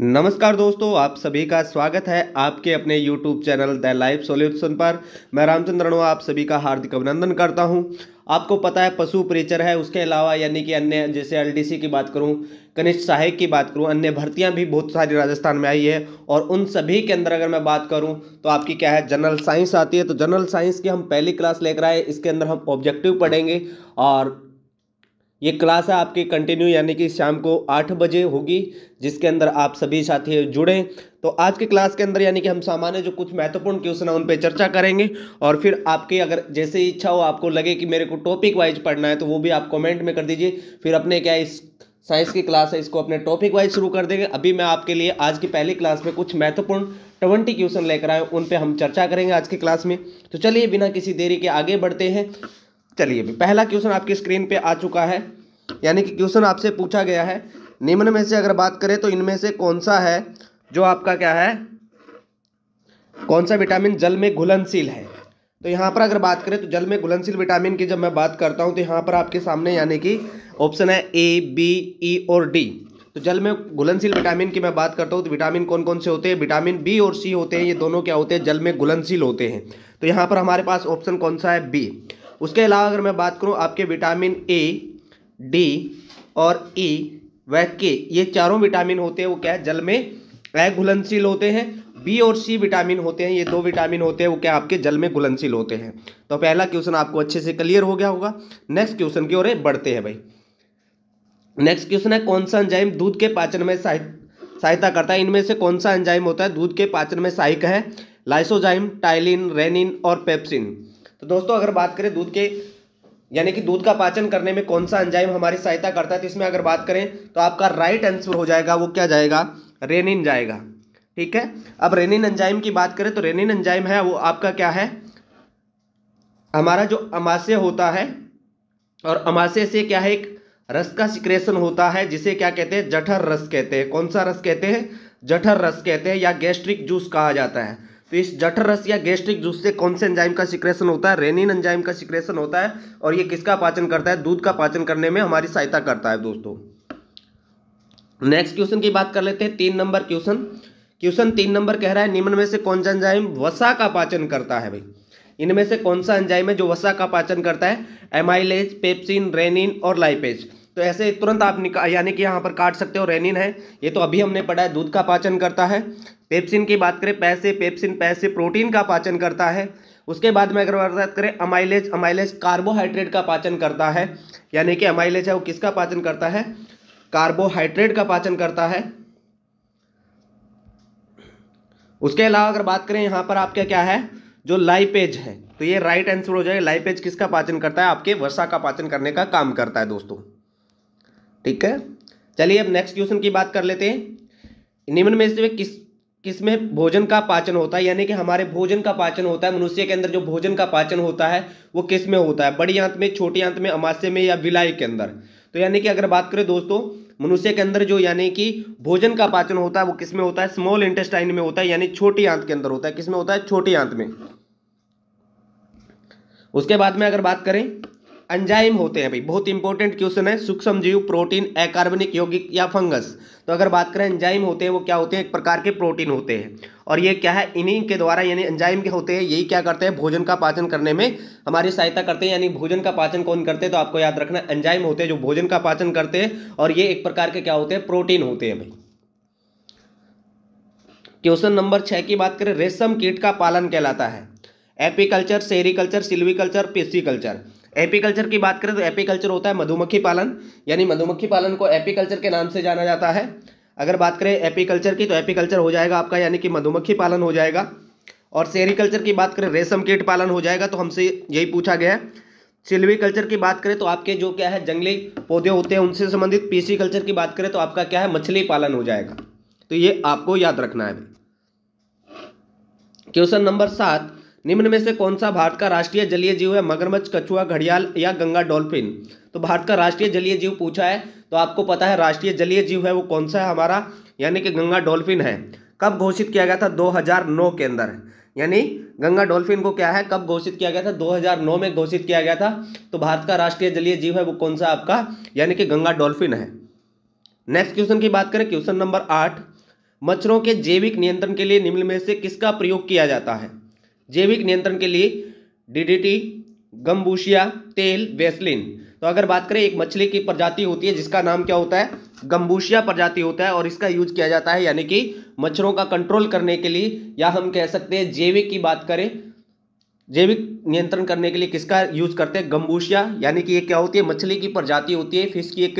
नमस्कार दोस्तों आप सभी का स्वागत है आपके अपने YouTube channel the life solution पर मैं रामचंद्र रणुआ आप सभी का हार्दिक अभिनंदन करता हूं आपको पता है पशु परिचर है उसके अलावा यानी कि अन्य जैसे एलडीसी की बात करूं कनिष्ठ सहायक की बात करूं अन्य भर्तियां भी बहुत सारी राजस्थान में आई है और उन सभी के अंदर अगर मैं बात करूं तो आपकी क्या है जनरल साइंस आती है तो जनरल साइंस की हम पहली क्लास लेकर आए इसके अंदर हम ऑब्जेक्टिव पढ़ेंगे और ये क्लास है आपकी कंटिन्यू यानी कि शाम को आठ बजे होगी जिसके अंदर आप सभी साथी जुड़ें तो आज के क्लास के अंदर यानी कि हम सामान्य जो कुछ महत्वपूर्ण क्वेश्चन है उन पर चर्चा करेंगे और फिर आपकी अगर जैसे ही इच्छा हो आपको लगे कि मेरे को टॉपिक वाइज पढ़ना है तो वो भी आप कॉमेंट में कर दीजिए फिर अपने क्या इस साइंस की क्लास है इसको अपने टॉपिक वाइज शुरू कर देंगे अभी मैं आपके लिए आज की पहली क्लास में कुछ महत्वपूर्ण ट्वेंटी क्वेश्चन लेकर आए उन पर हम चर्चा करेंगे आज की क्लास में तो चलिए बिना किसी देरी के आगे बढ़ते हैं चलिए पहला क्वेश्चन आपकी स्क्रीन पे आ चुका है यानी कि क्वेश्चन आपसे पूछा गया है निम्न में से अगर बात करें तो इनमें से कौन सा है जो आपका क्या है कौन सा विटामिन जल में घुलनशील है तो यहाँ पर अगर बात करें तो जल में घुलनशील विटामिन की जब मैं बात करता हूँ तो यहाँ पर आपके सामने यानी कि ऑप्शन है ए बी ई और डी तो जल में घुलनशील विटामिन की मैं बात करता हूँ तो विटामिन कौन कौन से होते हैं विटामिन बी और सी होते हैं ये दोनों क्या होते हैं जल में घुलनशील होते हैं तो यहाँ पर हमारे पास ऑप्शन कौन सा है बी उसके अलावा अगर मैं बात करूँ आपके विटामिन ए डी और ई व के ये चारों विटामिन होते हैं वो क्या है जल में घुलनशील होते हैं बी और सी विटामिन होते हैं ये दो विटामिन होते हैं वो क्या आपके जल में घुलनशील होते हैं तो पहला क्वेश्चन आपको अच्छे से क्लियर हो गया होगा नेक्स्ट क्वेश्चन की ओर बढ़ते हैं भाई नेक्स्ट क्वेश्चन है कौन सा एंजाइम दूध के पाचन में सहायता करता है इनमें से कौन सा एंजाइम होता है दूध के पाचन में सहायक है लाइसोजाइम टाइलिन रेनिन और पेप्सिन तो दोस्तों अगर बात करें दूध के यानी कि दूध का पाचन करने में कौन सा एंजाइम हमारी सहायता करता है तो इसमें अगर बात करें तो आपका राइट आंसर हो जाएगा वो क्या जाएगा रेनिन जाएगा ठीक है अब रेनिन एंजाइम की बात करें तो रेनिन एंजाइम है वो आपका क्या है हमारा जो अमाशय होता है और अमाशय से क्या है एक रस का सिक्रेशन होता है जिसे क्या कहते हैं जठर रस कहते हैं कौन सा रस कहते हैं जठर रस कहते हैं या गैस्ट्रिक जूस कहा जाता है तो इस जठर रस या गैस्ट्रिक जूस से कौन से एंजाइम का सिक्रेशन होता है रेनिन एंजाइम का सिक्रेशन होता है और ये किसका पाचन करता है दूध का पाचन करने में हमारी सहायता करता है दोस्तों नेक्स्ट क्वेश्चन की बात कर लेते हैं तीन नंबर क्वेश्चन क्वेश्चन तीन नंबर कह रहा है निम्न में से कौन सा एंजाइम वसा का पाचन करता है भाई इनमें से कौन सा एंजाइम है जो वसा का पाचन करता है एमाइलेज पेप्सिन रेनिन और लाइपेज तो ऐसे तुरंत आप निका यानी कि यहाँ पर काट सकते हो रेनिन है ये तो अभी हमने पढ़ा है दूध का पाचन करता है पेप्सिन की बात करें पैसे पेप्सिन पैसे प्रोटीन का पाचन करता है उसके बाद में अगर बात करें अमाइलेज अमाइलेज कार्बोहाइड्रेट का पाचन करता है यानी कि अमाइलेज है वो किसका पाचन करता है कार्बोहाइड्रेट का पाचन करता है उसके अलावा अगर बात करें यहाँ पर आपका क्या है जो लाइपेज है तो ये राइट आंसर हो जाएगा लाइपेज किसका पाचन करता है आपके वर्षा का पाचन करने का काम करता है दोस्तों ठीक है चलिए अब नेक्स्ट क्वेश्चन की बात कर लेते हैं निम्न में से किस में भोजन का पाचन होता है यानी कि हमारे भोजन का पाचन होता है मनुष्य के अंदर जो भोजन का पाचन होता है वो किस में होता है बड़ी आंत में छोटी आंत में अमाश्य में या विलाय के अंदर तो यानी कि अगर बात करें दोस्तों मनुष्य के अंदर जो यानी कि भोजन का पाचन होता है वो किस में होता है स्मॉल इंटेस्टाइन में होता है यानी छोटी आंत के अंदर होता है किस में होता है छोटी आंत में उसके बाद में अगर बात करें एंजाइम होते हैं भाई बहुत इंपॉर्टेंट क्वेश्चन है सूक्ष्म जीव प्रोटीन अकार्बनिक यौगिक या फंगस तो अगर बात करें एंजाइम होते हैं वो क्या होते हैं एक प्रकार के प्रोटीन होते हैं और ये क्या है इन्हीं के द्वारा यानी एंजाइम के होते हैं यही क्या करते हैं भोजन का पाचन करने में हमारी सहायता करते हैं यानी भोजन का पाचन कौन करते हैं तो आपको याद रखना एंजाइम होते हैं जो भोजन का पाचन करते हैं और ये एक प्रकार के क्या होते हैं प्रोटीन होते हैं भाई क्वेश्चन नंबर छः की बात करें रेशम कीट का पालन कहलाता है apiculture sericulture silviculture pisciculture apiculture की बात करें तो एपीकल्चर होता है मधुमक्खी पालन यानी मधुमक्खी पालन को एपीकल्चर के नाम से जाना जाता है अगर बात करें एपीकल्चर की तो एपीकल्चर हो जाएगा आपका यानी कि मधुमक्खी पालन हो जाएगा और सेरिकल्चर की बात करें रेशम कीट पालन हो जाएगा तो हमसे यही पूछा गया है सिल्वी कल्चर की बात करें तो आपके जो क्या है जंगली पौधे होते हैं उनसे संबंधित पीसी कल्चर की बात करें तो आपका क्या है मछली पालन हो जाएगा तो ये आपको याद रखना है क्वेश्चन नंबर सात निम्न में से कौन सा भारत का राष्ट्रीय जलीय जीव है मगरमच्छ कछुआ घड़ियाल या गंगा डॉल्फिन तो भारत का राष्ट्रीय जलीय जीव पूछा है तो आपको पता है राष्ट्रीय जलीय जीव है वो कौन सा है हमारा यानी कि गंगा डॉल्फिन है कब घोषित किया गया था 2009 के अंदर यानी गंगा डॉल्फिन को क्या है कब घोषित किया गया था 2009 में घोषित किया गया था तो भारत का राष्ट्रीय जलीय जीव है वो कौन सा आपका यानी कि गंगा डॉल्फिन है नेक्स्ट क्वेश्चन की बात करें क्वेश्चन नंबर आठ मच्छरों के जैविक नियंत्रण के लिए निम्न में से किसका प्रयोग किया जाता है जैविक नियंत्रण के लिए डीडीटी गम्बूशिया तेल वेस्लिन तो अगर बात करें एक मछली की प्रजाति होती है जिसका नाम क्या होता है गम्बूशिया प्रजाति होता है और इसका यूज किया जाता है यानी कि मच्छरों का कंट्रोल करने के लिए या हम कह सकते हैं जैविक की बात करें जैविक नियंत्रण करने के लिए किसका यूज करते हैं गम्बूशिया यानी कि ये क्या होती है मछली की प्रजाति होती है फिश की एक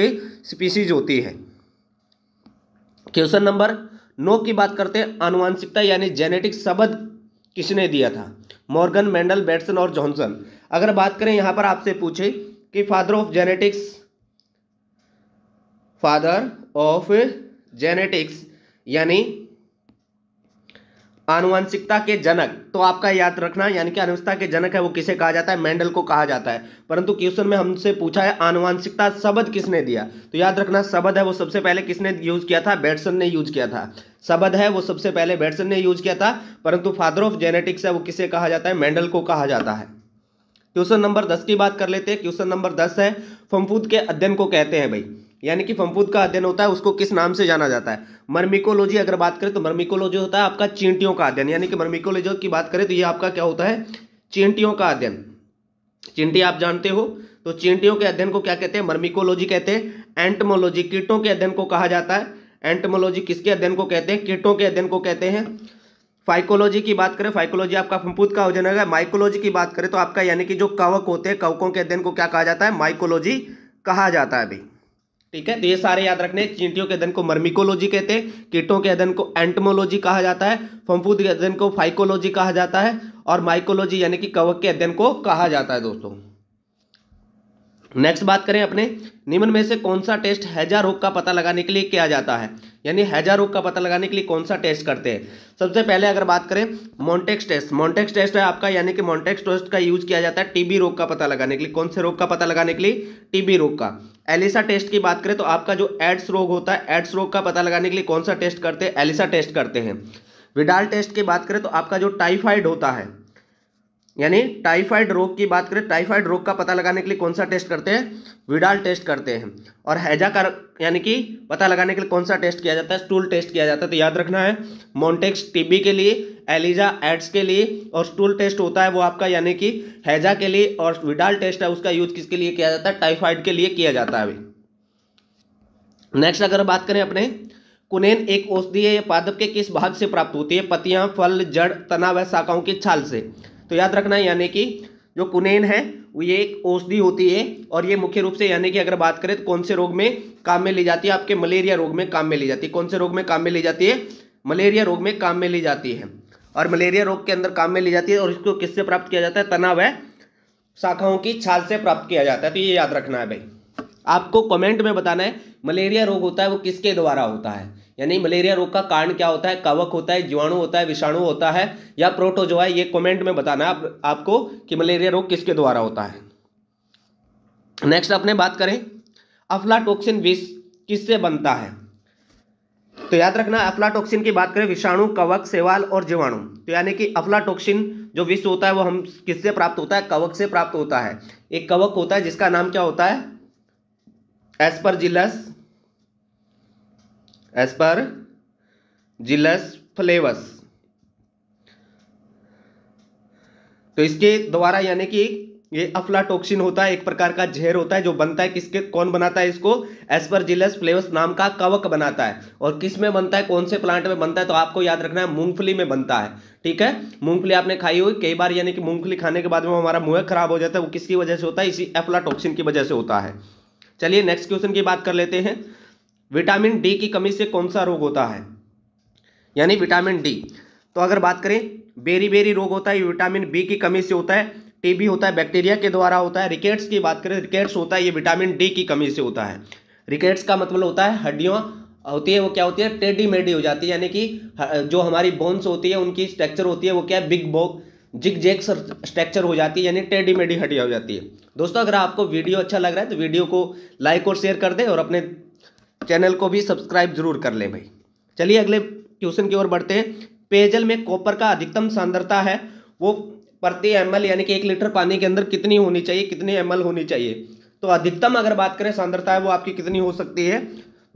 स्पीसीज होती है क्वेश्चन नंबर नो की बात करते हैं आनुवांशिकता यानी जेनेटिक शब्द किसने दिया था मॉर्गन मेंडल बैट्सन और जॉनसन अगर बात करें यहाँ पर आपसे पूछे कि father of genetics father of genetics यानी आनुवंशिकता के जनक तो आपका याद रखना यानी कि अनुवंशिकता के जनक है वो किसे कहा जाता है मेंडल को कहा जाता है परंतु क्वेश्चन में हमसे पूछा है आनुवंशिकता शब्द किसने दिया तो याद रखना शब्द है वो सबसे पहले किसने यूज किया था बैटसन ने यूज किया था शब्द है वो सबसे पहले बैटसन ने यूज किया था परंतु फादर ऑफ जेनेटिक्स है वो किसे कहा जाता है मेंडल को कहा जाता है क्वेश्चन नंबर दस की बात कर लेते हैं क्वेश्चन नंबर दस है फमफूद के अध्ययन को कहते हैं भाई यानी कि फंफूद का अध्ययन होता है उसको किस नाम से जाना जाता है मर्मिकोलॉजी अगर बात करें तो मर्मिकोलॉजी होता है आपका चींटियों का अध्ययन यानी कि मर्मिकोलॉजी की बात करें तो ये आपका क्या होता है चींटियों का अध्ययन चिंटी आप जानते हो तो चिंटियों के अध्ययन को क्या कहते हैं मर्मिकोलॉजी कहते हैं एंटमोलॉजी कीटों के अध्ययन को कहा जाता है एंटमोलॉजी किसके अध्ययन को कहते हैं कीटों के अध्ययन को कहते हैं फाइकोलॉजी की बात करें फाइकोलॉजी आपका फंपूत का अध्ययन है माइकोलॉजी की बात करें तो आपका यानी कि जो कवक होते हैं कवकों के अध्ययन को क्या कहा जाता है माइकोलॉजी कहा जाता है अभी ठीक है तो ये सारे याद रखने चींटियों के अध्ययन को मर्मिकोलॉजी कहते हैं कीटों के अध्ययन को एंटमोलॉजी कहा जाता है फंफूद के अध्ययन को फाइकोलॉजी कहा जाता है और माइकोलॉजी यानी कि कवक के अध्ययन को कहा जाता है दोस्तों नेक्स्ट बात करें अपने निम्न में से कौन सा टेस्ट हैजा रोग का पता लगाने के लिए किया जाता है यानी हैजा रोग का पता लगाने के लिए कौन सा टेस्ट करते हैं सबसे पहले अगर बात करें मॉन्टेक्स टेस्ट मोन्टेक्स टेस्ट है आपका यानी कि मोन्टेक्स टेस्ट का यूज किया जाता है टीबी रोग का पता लगाने के लिए कौन से रोग का पता लगाने के लिए टीबी रोग का एलिसा टेस्ट की बात करें तो आपका जो एड्स रोग होता है एड्स रोग का पता लगाने के लिए कौन सा टेस्ट करते हैं एलिसा टेस्ट करते हैं विडाल टेस्ट की बात करें तो आपका जो टाइफाइड होता है यानी टाइफाइड रोग की बात करें टाइफाइड रोग का पता लगाने के लिए कौन सा टेस्ट करते हैं विडाल टेस्ट करते हैं और हैजा का यानी कि पता लगाने के लिए कौन सा टेस्ट किया जाता है स्टूल टेस्ट किया जाता है तो याद रखना है मोन्टेक्स टीबी के लिए एलिजा एड्स के लिए और स्टूल टेस्ट होता है वो आपका यानी कि हैजा के लिए और विडाल टेस्ट है उसका यूज किसके लिए किया जाता है टाइफाइड के लिए किया जाता है अभी नेक्स्ट अगर बात करें अपने कुनेन एक औषधीय पादप के किस भाग से प्राप्त होती है पतियां फल जड़ तना व शाखाओं की छाल से तो याद रखना यानी कि जो कुनेन है वो ये एक औषधि होती है और ये मुख्य रूप से यानी कि अगर बात करें तो कौन से रोग में काम में ली जाती है आपके मलेरिया रोग में काम में ली जाती है कौन से रोग में काम में ली जाती है मलेरिया रोग में काम में ली जाती है और मलेरिया रोग के अंदर काम में ली जाती है और इसको किससे प्राप्त किया जाता है तनाव है शाखाओं की छाल से प्राप्त किया जाता है तो ये याद रखना है भाई आपको कमेंट में बताना है मलेरिया रोग होता है वो किसके द्वारा होता है यानी मलेरिया रोग का कारण क्या होता है कवक होता है जीवाणु होता है विषाणु होता है या प्रोटोजोआ ये कमेंट में बताना आप, आपको कि मलेरिया रोग किसके द्वारा होता है नेक्स्ट अपने बात करें अफलाटोक्सिन विष किससे बनता है तो याद रखना अफलाटोक्सिन की बात करें विषाणु कवक सेवाल और जीवाणु तो यानी कि अफलाटोक्सिन जो विष होता है वो हम किससे प्राप्त होता है कवक से प्राप्त होता है एक कवक होता है जिसका नाम क्या होता है एस्परजिलस as पर जिलस फ्लेवस तो इसके द्वारा यानी कि ये अफ्लाटोक्सिन होता है एक प्रकार का जहर होता है जो बनता है किसके कौन बनाता है इसको जिलस फ्लेवस नाम का कवक बनाता है और किस में बनता है कौन से प्लांट में बनता है तो आपको याद रखना है मूंगफली में बनता है ठीक है मूंगफली आपने खाई हुई कई बार यानी कि मूंगफली खाने के बाद में हमारा मुंह खराब हो जाता है वो किसकी वजह से होता है इसी एफलाटोक्सिन की वजह से होता है चलिए नेक्स्ट क्वेश्चन की बात कर लेते हैं विटामिन डी की कमी से कौन सा रोग होता है यानी विटामिन डी तो अगर बात करें बेरी बेरी रोग होता है विटामिन बी की कमी से होता है टीबी होता है बैक्टीरिया के द्वारा होता है रिकेट्स की बात करें रिकेट्स होता है ये विटामिन डी की कमी से होता है रिकेट्स का मतलब होता है हड्डियों होती है वो क्या होती है टेडी मेडी हो जाती है यानी कि जो हमारी बोन्स होती है उनकी स्ट्रक्चर होती है वो क्या है बिग बोक जिग जैक स्ट्रक्चर हो जाती है यानी टेडी मेडी हड्डियाँ हो जाती है दोस्तों अगर आपको वीडियो अच्छा लग रहा है तो वीडियो को लाइक और शेयर कर दें और अपने चैनल को भी सब्सक्राइब जरूर कर लें भाई चलिए अगले क्वेश्चन की ओर बढ़ते हैं पेयजल में कॉपर का अधिकतम सांद्रता है वो प्रति एम यानी कि एक लीटर पानी के अंदर कितनी होनी चाहिए कितनी एम होनी चाहिए तो अधिकतम अगर बात करें सांद्रता है वो आपकी कितनी हो सकती है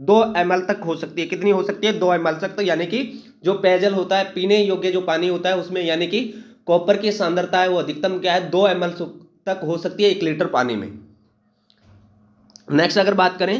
दो एम तक हो सकती है कितनी हो सकती है दो एम तक तो यानी कि जो पेयजल होता है पीने योग्य जो पानी होता है उसमें यानी कि कॉपर की सांद्रता है वो अधिकतम क्या है दो एम तक हो सकती है एक लीटर पानी में नेक्स्ट अगर बात करें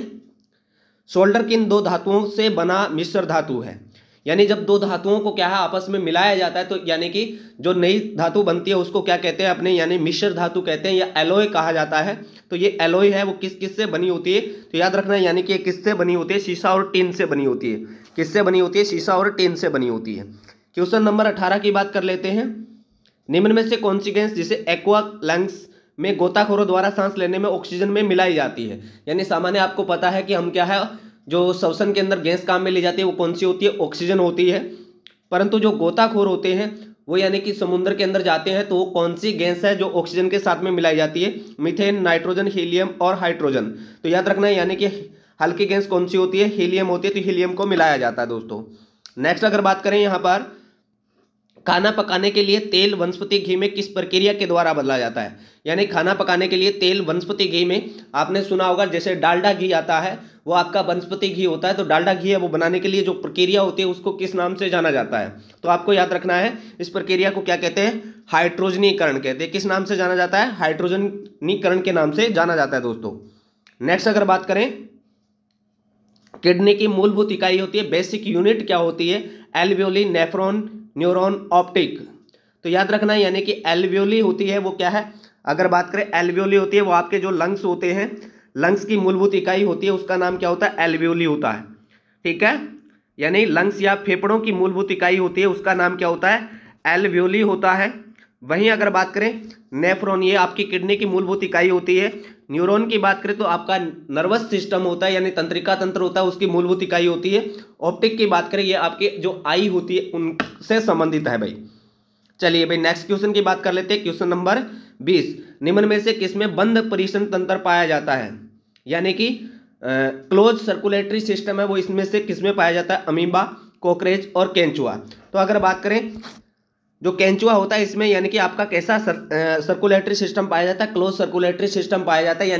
सोल्डर किन दो धातुओं से बना मिश्र धातु है यानी जब दो धातुओं को क्या है आपस में मिलाया जाता है तो यानी कि जो नई धातु बनती है उसको क्या कहते हैं अपने यानी मिश्र धातु कहते हैं या एलोय कहा जाता है तो ये एलोय है वो किस किस से बनी होती है तो याद रखना यानी कि ये किससे बनी होती है शीशा और टिन से बनी होती है किससे बनी होती है शीशा और टिन से बनी होती है क्वेश्चन नंबर अठारह की बात कर लेते हैं निम्न में से कौन सी गैस जिसे एक्वा लंग्स में गोताखोरों द्वारा सांस लेने में ऑक्सीजन में मिलाई जाती है यानी सामान्य आपको पता है कि हम क्या है जो श्वसन के अंदर गैस काम में ली जाती है वो कौन सी होती है ऑक्सीजन होती है परंतु जो गोताखोर होते हैं वो यानी कि समुद्र के अंदर जाते हैं तो वो कौन सी गैस है जो ऑक्सीजन के साथ में मिलाई जाती है मिथेन नाइट्रोजन हीलियम और हाइड्रोजन तो याद रखना है यानी कि हल्की गैस कौन सी होती है हीलियम होती है तो हीलियम को मिलाया जाता है दोस्तों नेक्स्ट अगर बात करें यहाँ पर खाना पकाने के लिए तेल वनस्पति घी में किस प्रक्रिया के द्वारा बदला जाता है यानी खाना पकाने के लिए तेल वनस्पति घी में आपने सुना होगा जैसे डालडा घी आता है वो आपका वनस्पति घी होता है तो डालडा घी है वो बनाने के लिए जो प्रक्रिया होती है उसको किस नाम से जाना जाता है तो आपको याद रखना है इस प्रक्रिया को क्या कहते हैं हाइड्रोजनीकरण कहते हैं किस नाम से जाना जाता है हाइड्रोजनीकरण के नाम से जाना जाता है दोस्तों नेक्स्ट अगर बात करें किडनी की मूलभूत इकाई होती है बेसिक यूनिट क्या होती है एल्वियोली नेफ्रॉन न्यूरॉन ऑप्टिक तो याद रखना यानी कि एल्वियोली होती है वो क्या है अगर बात करें एल्वियोली होती है वो आपके जो लंग्स होते हैं लंग्स की मूलभूत इकाई होती है उसका नाम क्या होता है एल्वियोली होता है ठीक है यानी लंग्स या फेफड़ों की मूलभूत इकाई होती है उसका नाम क्या होता है एल्वियोली होता है वहीं अगर बात करें नेफ्रॉन ये आपकी किडनी की मूलभूत इकाई होती है न्यूरॉन की बात करें तो आपका नर्वस सिस्टम होता है यानी तंत्रिका तंत्र होता है उसकी मूलभूत इकाई होती है ऑप्टिक की बात करें ये आपके जो आई होती है उनसे संबंधित है भाई चलिए भाई नेक्स्ट क्वेश्चन की बात कर लेते हैं क्वेश्चन नंबर बीस निम्न में से किसमें बंद परिसन तंत्र पाया जाता है यानी कि क्लोज सर्कुलेटरी सिस्टम है वो इसमें से किसमें पाया जाता है अमीबा कॉकरेज और केंचुआ तो अगर बात करें जो कैंचुआ होता है इसमें यानी कि आपका कैसा सर्कुलेटरी सिस्टम पाया जाता है क्लोज सर्कुलेटरी सिस्टम पाया जाता है यानी